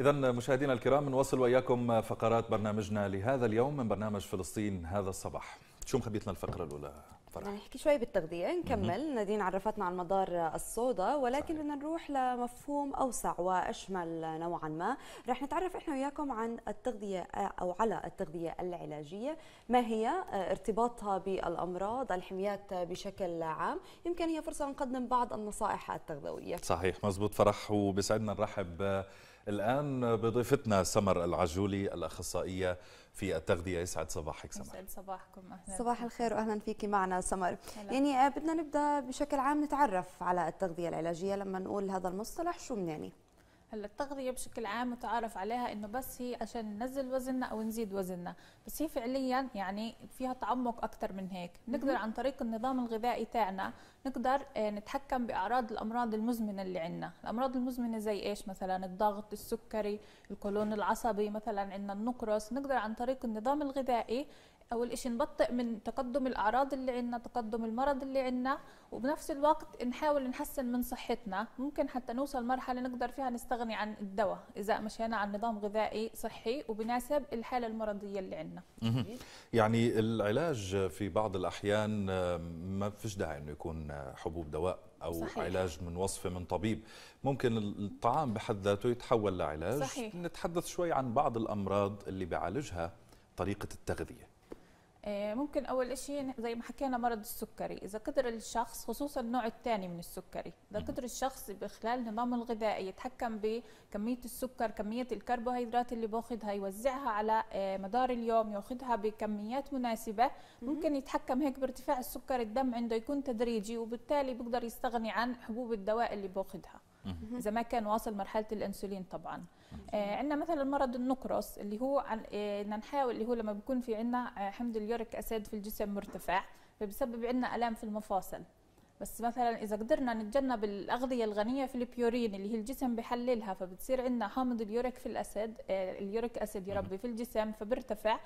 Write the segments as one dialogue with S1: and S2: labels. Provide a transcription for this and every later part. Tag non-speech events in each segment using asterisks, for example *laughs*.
S1: إذا مشاهدينا الكرام نواصل وإياكم فقرات برنامجنا لهذا اليوم من برنامج فلسطين هذا الصباح. شو مخبيتنا الفقرة الأولى؟ فرح.
S2: نحكي شوي بالتغذية نكمل نادين عرفتنا عن مدار الصودا ولكن بدنا نروح لمفهوم أوسع وأشمل نوعا ما رح نتعرف إحنا وياكم عن التغذية أو على التغذية العلاجية ما هي ارتباطها بالأمراض الحميات بشكل عام يمكن هي فرصة نقدم بعض النصائح التغذوية
S1: صحيح مزبوط فرح وبسعدنا نرحب الآن بضيفتنا سمر العجولي الأخصائية في التغذية يسعد صباحك سمر يسعد
S2: صباحكم أهلا صباح الخير وأهلا فيك معنا سمر هلا. يعني بدنا نبدأ بشكل عام نتعرف على التغذية العلاجية لما نقول هذا المصطلح شو بنعني
S3: هلا التغذيه بشكل عام متعارف عليها انه بس هي عشان ننزل وزننا او نزيد وزننا بس هي فعليا يعني فيها تعمق اكثر من هيك نقدر عن طريق النظام الغذائي تاعنا نقدر آه، نتحكم باعراض الامراض المزمنه اللي عندنا الامراض المزمنه زي ايش مثلا الضغط السكري القولون العصبي مثلا عندنا النقرس نقدر عن طريق النظام الغذائي اول شيء نبطئ من تقدم الاعراض اللي عندنا تقدم المرض اللي عندنا وبنفس الوقت نحاول نحسن من صحتنا ممكن حتى نوصل مرحله نقدر فيها نستغني عن الدواء اذا مشينا عن نظام غذائي صحي وبناسب الحاله المرضيه اللي عندنا
S1: يعني العلاج في بعض الاحيان ما فيش داعي انه يكون حبوب دواء او صحيح. علاج من وصفه من طبيب ممكن الطعام بحد ذاته يتحول لعلاج صحيح. نتحدث شوي عن بعض الامراض اللي بيعالجها طريقه التغذيه
S3: آه، ممكن اول شيء يعني زي ما حكينا مرض السكري اذا قدر الشخص خصوصا النوع الثاني من السكري اذا قدر الشخص بخلال نظامه الغذائي يتحكم بكميه السكر كميه الكربوهيدرات اللي باخذها يوزعها على آه، مدار اليوم ياخذها بكميات مناسبه ممكن يتحكم هيك بارتفاع السكر الدم عنده يكون تدريجي وبالتالي بيقدر يستغني عن حبوب الدواء اللي باخذها اذا ما كان واصل مرحله الانسولين طبعا آه، عندنا مثلا مرض النقرس اللي هو بدنا آه، نحاول اللي هو لما بيكون في عندنا آه، حمض اليوريك اسيد في الجسم مرتفع فبسبب عندنا الام في المفاصل بس مثلا اذا قدرنا نتجنب الاغذيه الغنيه في البيورين اللي هي الجسم بحللها فبتصير عندنا حامض اليوريك في الاسيد اليوريك اسيد يربي في الجسم فبرتفع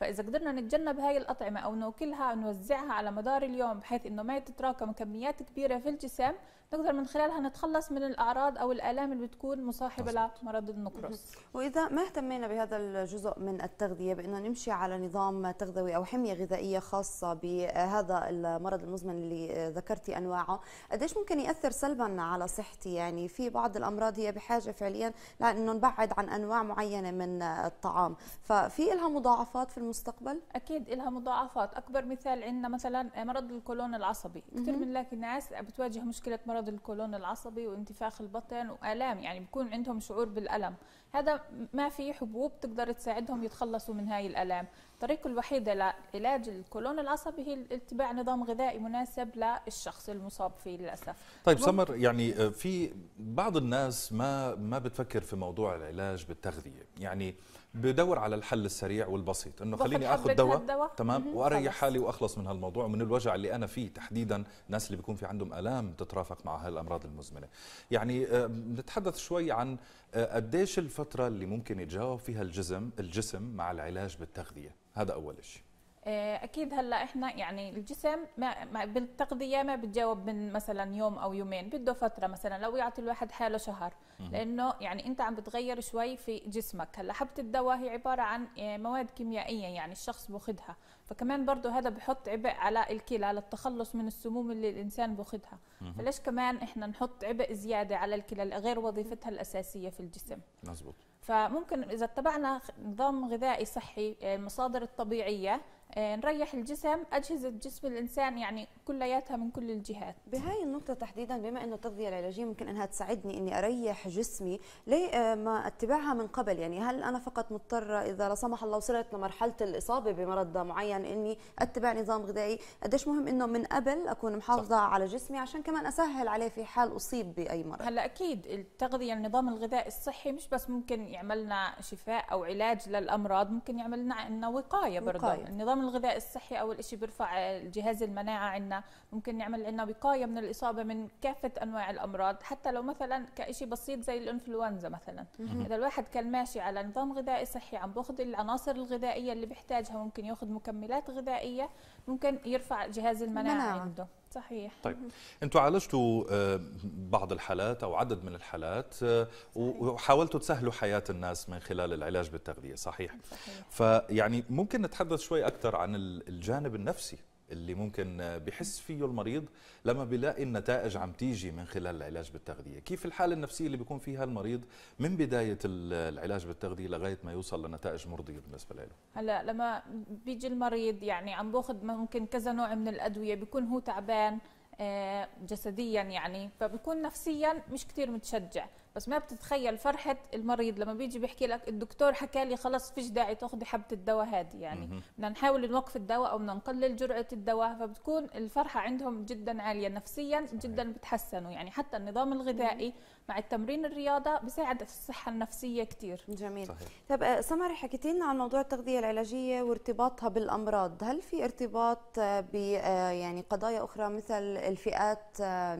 S3: فاذا قدرنا نتجنب هاي الاطعمه او ناكلها ونوزعها على مدار اليوم بحيث انه ما تتراكم كميات كبيره في الجسم نقدر من خلالها نتخلص من الاعراض او الالام اللي بتكون مصاحبه لمرض النقرس
S2: واذا ما اهتمينا بهذا الجزء من التغذيه بانه نمشي على نظام تغذوي او حميه غذائيه خاصه بهذا المرض المزمن اللي ذكرتي انواعه قديش ممكن ياثر سلبا على صحتي يعني في بعض الامراض هي بحاجه فعليا لانه نبعد عن انواع معينه من الطعام ففي لها مضاعفات في المستقبل
S3: اكيد لها مضاعفات اكبر مثال عندنا مثلا مرض القولون العصبي كثير بنلاقي ناس بتواجه مشكله مرض مرض القولون العصبي وانتفاخ البطن والام يعني بيكون عندهم شعور بالالم هذا ما في حبوب تقدر تساعدهم يتخلصوا من هاي الآلام الطريقة الوحيدة لعلاج الكولون العصبي هي اتباع نظام غذائي مناسب للشخص المصاب فيه للأسف طيب سمر
S1: يعني آه، في بعض الناس ما ما بتفكر في موضوع العلاج بالتغذية يعني بدور على الحل السريع والبسيط انه خليني اخذ دواء تمام واريح حالي واخلص من هالموضوع ومن الوجع اللي انا فيه تحديدا الناس اللي بيكون في عندهم الام تترافق مع هالامراض المزمنه يعني آه، نتحدث شوي عن آه، قديش الفتره الفترة اللي ممكن يتجاوب فيها الجسم الجسم مع العلاج بالتغذية هذا أول شيء
S3: آه، اكيد هلا احنا يعني الجسم ما, ما بالتغذيه ما بتجاوب من مثلا يوم او يومين بده فتره مثلا لو يعطي الواحد حاله شهر لانه يعني انت عم بتغير شوي في جسمك هلا حبه الدواء هي عباره عن آه، مواد كيميائيه يعني الشخص باخذها فكمان برضه هذا بحط عبء على الكلى للتخلص من السموم اللي الانسان باخذها فليش كمان احنا نحط عبء زياده على الكلى غير وظيفتها الاساسيه في الجسم مزبوط فممكن اذا اتبعنا نظام غذائي صحي آه، المصادر الطبيعيه آه، نريح الجسم اجهزه جسم الانسان يعني كلياتها من كل الجهات
S2: بهاي النقطه تحديدا بما انه التغذيه العلاجيه ممكن انها تساعدني اني اريح جسمي ليه آه، ما اتبعها من قبل يعني هل انا فقط مضطره اذا لا سمح الله وصلت لمرحله الاصابه بمرض معين اني اتبع نظام غذائي قديش مهم انه من قبل اكون محافظه صح. على جسمي عشان كمان اسهل عليه في حال اصيب باي مرض
S3: هلا اكيد التغذيه النظام الغذائي الصحي مش بس ممكن يعمل لنا شفاء او علاج للامراض ممكن يعمل لنا وقايه برضه وقاية. النظام نظام الغذاء الصحي اول شيء بيرفع جهاز المناعه عندنا ممكن نعمل عندنا وقايه من الاصابه من كافه انواع الامراض حتى لو مثلا كشيء بسيط زي الانفلونزا مثلا اذا الواحد كان ماشي على نظام غذائي صحي عم باخذ العناصر الغذائيه اللي بيحتاجها ممكن ياخذ مكملات غذائيه ممكن يرفع جهاز المناعه, المناعة. عنده صحيح
S1: طيب انتم عالجتوا آه، بعض الحالات او عدد من الحالات آه، صحيح. وحاولتوا تسهلوا حياه الناس من خلال العلاج بالتغذيه صحيح, صحيح. فيعني ممكن نتحدث شوي اكثر عن الجانب النفسي اللي ممكن بحس فيه المريض لما بيلاقي النتائج عم تيجي من خلال العلاج بالتغذيه، كيف الحاله النفسيه اللي بيكون فيها المريض من بدايه العلاج بالتغذيه لغايه ما يوصل لنتائج مرضيه بالنسبه له؟
S3: هلا لما بيجي المريض يعني عم باخذ ممكن كذا نوع من الادويه بيكون هو تعبان آه، جسديا يعني فبكون نفسيا مش كثير متشجع بس ما بتتخيل فرحه المريض لما بيجي بيحكي لك الدكتور حكى لي خلص فيش داعي تاخذي حبه الدواء هذه يعني بدنا نحاول نوقف الدواء او بدنا نقلل جرعه الدواء فبتكون الفرحه عندهم جدا عاليه نفسيا جدا بتحسنوا يعني حتى النظام الغذائي مع التمرين الرياضه بيساعد في الصحه النفسيه كثير جميل طيب
S2: طب آه، سمر حكيتي لنا عن موضوع التغذيه العلاجيه وارتباطها بالامراض هل في ارتباط آه، ب آه، يعني قضايا اخرى مثل الفئات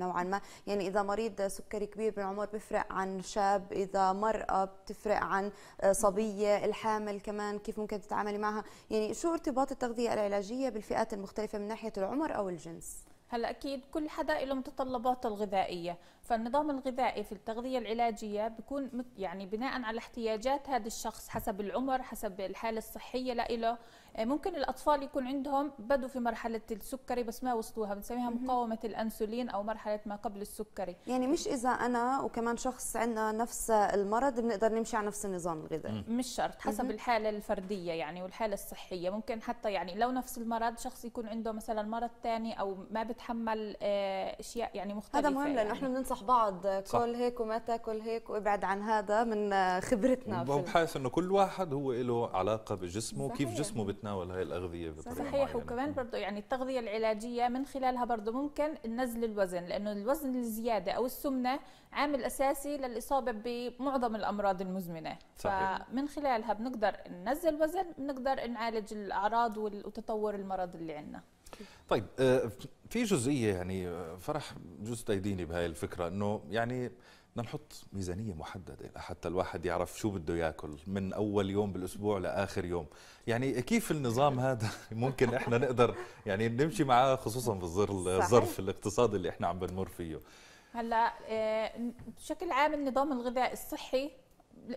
S2: نوعا ما يعني اذا مريض سكري كبير بالعمر بيفرق عن عن شاب اذا مراه بتفرق عن آه، صبيه الحامل كمان كيف ممكن تتعاملي معها يعني شو ارتباط التغذيه العلاجيه بالفئات المختلفه من ناحيه العمر او الجنس
S3: هلا اكيد كل حدا له متطلباته الغذائيه فالنظام الغذائي في التغذية العلاجية بيكون يعني بناء على احتياجات هذا الشخص حسب العمر حسب الحالة الصحية لإله آه، ممكن الأطفال يكون عندهم بدوا في مرحلة السكري بس ما وصلوها بنسميها مقاومة الأنسولين أو مرحلة ما قبل السكري يعني مش إذا
S2: أنا وكمان شخص عندنا نفس المرض بنقدر نمشي على نفس النظام الغذائي مش شرط حسب
S3: الحالة الفردية يعني والحالة الصحية ممكن حتى يعني لو نفس المرض شخص يكون عنده مثلا مرض ثاني أو ما بتحمل آه، أشياء يعني مختلفة هذا مهم يعني. لأنه احنا
S2: بننصح ننصح بعض صح. كل هيك وما تاكل هيك وابعد عن هذا من خبرتنا بحيث
S1: انه كل واحد هو له علاقه بجسمه وكيف جسمه بتناول هاي الاغذيه بطريقه صحيح معينة. وكمان
S2: برضه يعني التغذيه
S3: العلاجيه من خلالها برضه ممكن نزل الوزن لانه الوزن الزياده او السمنه عامل اساسي للاصابه بمعظم الامراض المزمنه صحيح. فمن خلالها بنقدر ننزل وزن بنقدر نعالج الاعراض وتطور المرض اللي عندنا
S1: طيب آه، في جزئيه يعني آه، فرح جزء تايديني بهاي الفكره انه يعني بدنا نحط ميزانيه محدده حتى الواحد يعرف شو بده ياكل من اول يوم بالاسبوع لاخر يوم يعني كيف النظام هذا *laughs* ممكن احنا نقدر يعني نمشي معاه خصوصا بالظرف الاقتصادي اللي احنا عم بنمر فيه
S3: هلا آه، بشكل عام النظام الغذائي الصحي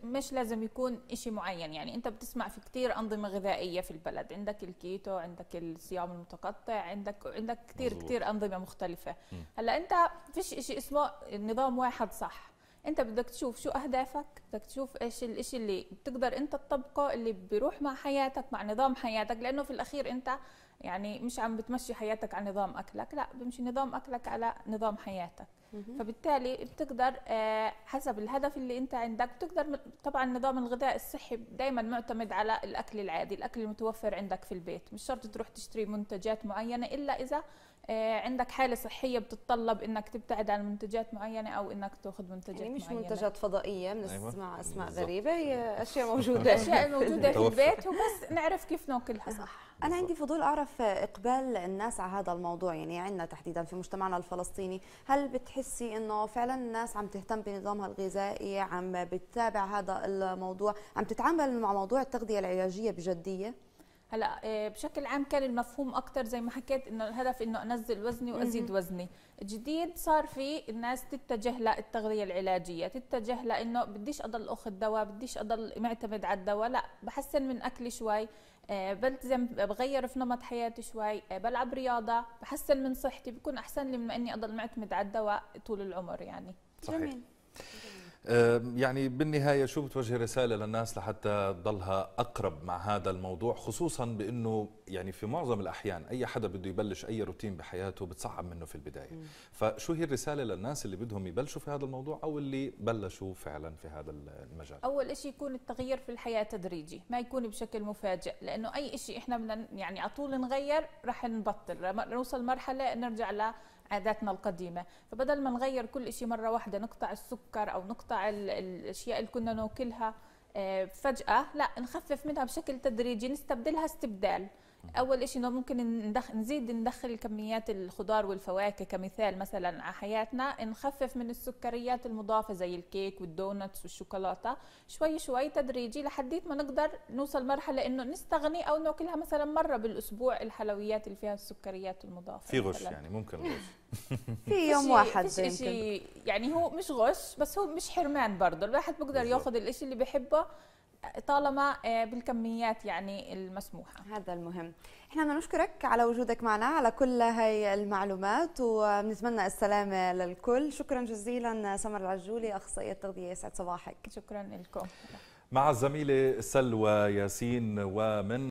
S3: مش لازم يكون شيء معين يعني أنت بتسمع في كثير أنظمة غذائية في البلد عندك الكيتو عندك الصيام المتقطع عندك عندك كثير كثير أنظمة مختلفة م. هلا أنت فيش شيء اسمه نظام واحد صح انت بدك تشوف شو اهدافك بدك تشوف ايش الشيء اللي بتقدر انت تطبقه اللي بيروح مع حياتك مع نظام حياتك لانه في الاخير انت يعني مش عم بتمشي حياتك على نظام اكلك لا بمشي نظام اكلك على نظام حياتك فبالتالي بتقدر آه، حسب الهدف اللي انت عندك بتقدر طبعا نظام الغذاء الصحي دائما معتمد على الاكل العادي الاكل المتوفر عندك في البيت مش شرط تروح تشتري منتجات معينه الا اذا آه، عندك حاله صحيه بتتطلب انك تبتعد عن منتجات معينه او انك تاخذ
S2: منتجات يعني مش معينة. منتجات فضائيه بنسمع أيوة. اسماء غريبه هي اشياء موجوده اشياء موجوده في البيت وبس نعرف كيف ناكلها صح انا عندي فضول اعرف اقبال الناس على هذا الموضوع يعني عندنا تحديدا في مجتمعنا الفلسطيني هل بتحسي انه فعلا الناس عم تهتم بنظامها الغذائي عم بتتابع هذا الموضوع عم تتعامل مع موضوع التغذيه العلاجيه بجديه
S3: هلا آه، بشكل عام كان المفهوم اكثر زي ما حكيت انه الهدف انه انزل وزني وازيد وزني جديد صار في الناس تتجه للتغذيه العلاجيه تتجه لانه بديش اضل اخذ دواء بديش اضل معتمد على الدواء لا بحسن من اكلي شوي آه، بلتزم بغير في نمط حياتي شوي آه، بلعب رياضه بحسن من صحتي بكون احسن لي من اني اضل معتمد على الدواء طول العمر يعني
S1: صحيح. جميل. يعني بالنهايه شو بتوجه رساله للناس لحتى تضلها اقرب مع هذا الموضوع خصوصا بانه يعني في معظم الاحيان اي حدا بده يبلش اي روتين بحياته بتصعب منه في البدايه مم. فشو هي الرساله للناس اللي بدهم يبلشوا في هذا الموضوع او اللي بلشوا فعلا في هذا المجال
S3: اول شيء يكون التغيير في الحياه تدريجي ما يكون بشكل مفاجئ لانه اي شيء احنا بدنا يعني على طول نغير رح نبطل نوصل مرحله نرجع ل عاداتنا القديمه فبدل ما نغير كل شيء مره واحده نقطع السكر او نقطع الاشياء اللي كنا ناكلها آه، فجاه لا نخفف منها بشكل تدريجي نستبدلها استبدال اول شيء ممكن ندخل نزيد ندخل كميات الخضار والفواكه كمثال مثلا على حياتنا نخفف من السكريات المضافه زي الكيك والدونتس والشوكولاته شوي شوي تدريجي لحد ما نقدر نوصل مرحله انه نستغني او ناكلها مثلا مره بالاسبوع الحلويات اللي فيها السكريات المضافه في غش مثلاً. يعني ممكن غش *laughs* في يوم واحد شيء يعني هو مش غش بس هو مش حرمان برضه الواحد بيقدر ياخذ الشيء اللي بحبه طالما آه، بالكميات يعني المسموحة هذا المهم
S2: احنا بدنا نشكرك على وجودك معنا على كل هاي المعلومات وبنتمنى السلامة للكل شكرا جزيلا سمر العجولي أخصائية تغذية يسعد صباحك شكرا لكم
S1: مع الزميلة سلوى ياسين ومن